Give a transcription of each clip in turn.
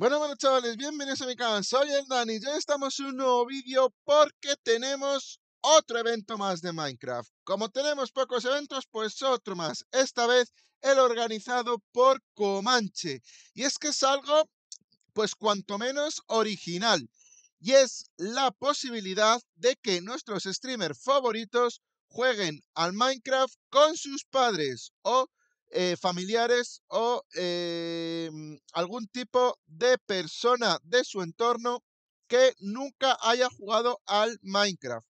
Bueno, bueno, chavales, bienvenidos a mi canal. Soy el Dani. hoy estamos en un nuevo vídeo porque tenemos otro evento más de Minecraft. Como tenemos pocos eventos, pues otro más. Esta vez el organizado por Comanche. Y es que es algo, pues cuanto menos original. Y es la posibilidad de que nuestros streamers favoritos jueguen al Minecraft con sus padres o eh, familiares o em, algún tipo de persona de su entorno que nunca haya jugado al Minecraft.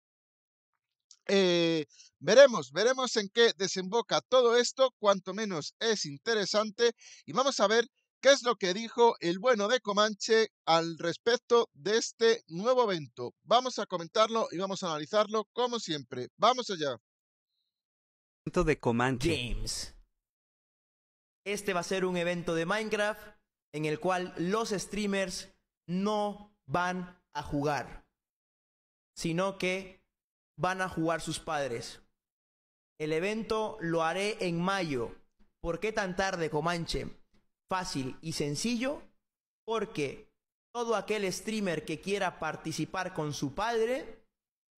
Eh, veremos, veremos en qué desemboca todo esto, cuanto menos es interesante, y vamos a ver qué es lo que dijo el bueno de Comanche al respecto de este nuevo evento. Vamos a comentarlo y vamos a analizarlo como siempre. Vamos allá. De Comanche. James. Este va a ser un evento de Minecraft en el cual los streamers no van a jugar, sino que van a jugar sus padres. El evento lo haré en mayo. ¿Por qué tan tarde, Comanche? Fácil y sencillo, porque todo aquel streamer que quiera participar con su padre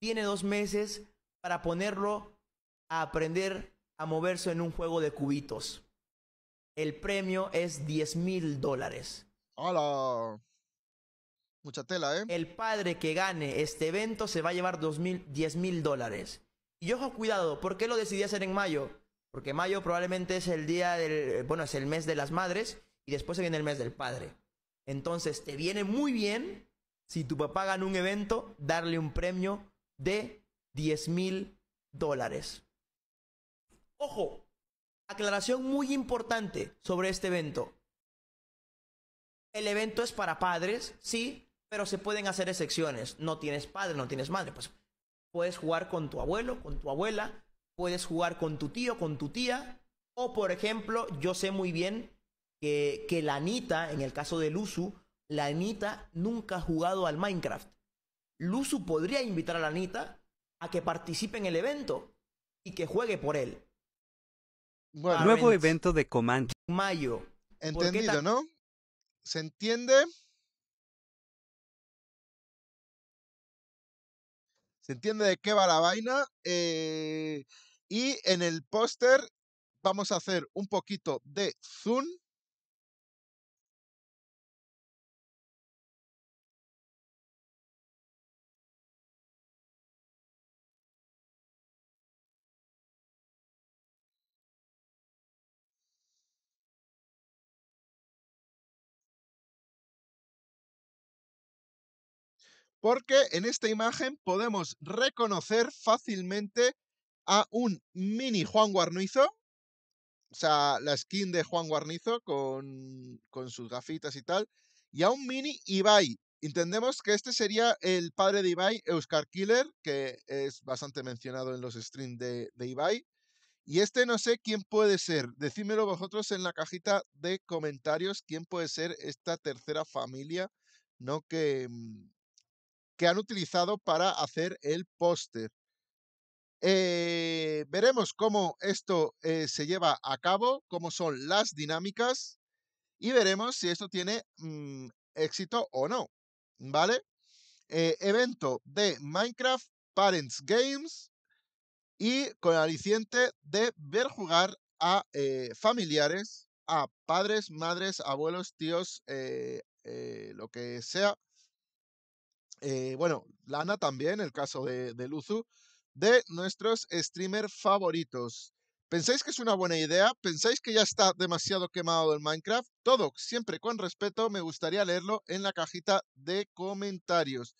tiene dos meses para ponerlo a aprender a moverse en un juego de cubitos. El premio es 10 mil dólares. ¡Hala! Mucha tela, ¿eh? El padre que gane este evento se va a llevar 10 mil dólares. Y ojo, cuidado, ¿por qué lo decidí hacer en mayo? Porque mayo probablemente es el día del. Bueno, es el mes de las madres y después se viene el mes del padre. Entonces, te viene muy bien si tu papá gana un evento, darle un premio de 10 mil dólares. Ojo, Aclaración muy importante sobre este evento. El evento es para padres, sí, pero se pueden hacer excepciones. No tienes padre, no tienes madre, pues puedes jugar con tu abuelo, con tu abuela, puedes jugar con tu tío, con tu tía, o por ejemplo, yo sé muy bien que, que la Anita, en el caso de Luzu, la Anita nunca ha jugado al Minecraft. Luzu podría invitar a la Anita a que participe en el evento y que juegue por él. Nuevo evento de Comanche. Mayo. Entendido, ¿no? ¿Se entiende? ¿Se entiende de qué va la vaina? Eh, y en el póster vamos a hacer un poquito de zoom porque en esta imagen podemos reconocer fácilmente a un mini Juan Guarnizo, o sea, la skin de Juan Guarnizo con, con sus gafitas y tal, y a un mini Ibai. Entendemos que este sería el padre de Ibai, Euskar Killer, que es bastante mencionado en los streams de, de Ibai. Y este no sé quién puede ser. Decídmelo vosotros en la cajita de comentarios quién puede ser esta tercera familia, ¿no? Que, mm, que han utilizado para hacer el póster. Eh, veremos cómo esto eh, se lleva a cabo, cómo son las dinámicas y veremos si esto tiene mm, éxito o no. ¿Vale? Eh, evento de Minecraft Parents Games y con aliciente de ver jugar a familiares, a padres, madres, abuelos, tíos, lo que sea, eh, bueno, Lana también, el caso de, Luzu, de nuestros streamer favoritos. ¿Pensáis que es una buena idea? ¿Pensáis que ya está demasiado quemado el Minecraft? Todo, siempre con respeto, me gustaría leerlo en la cajita de comentarios.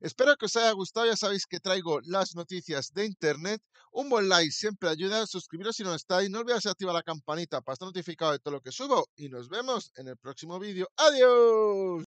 Espero que os haya gustado, ya sabéis que traigo las noticias de internet. Un buen like siempre ayuda, suscribiros si no estáis, no olvidéis activar la campanita para estar notificado de todo lo que subo y nos vemos en el próximo vídeo. ¡Adiós!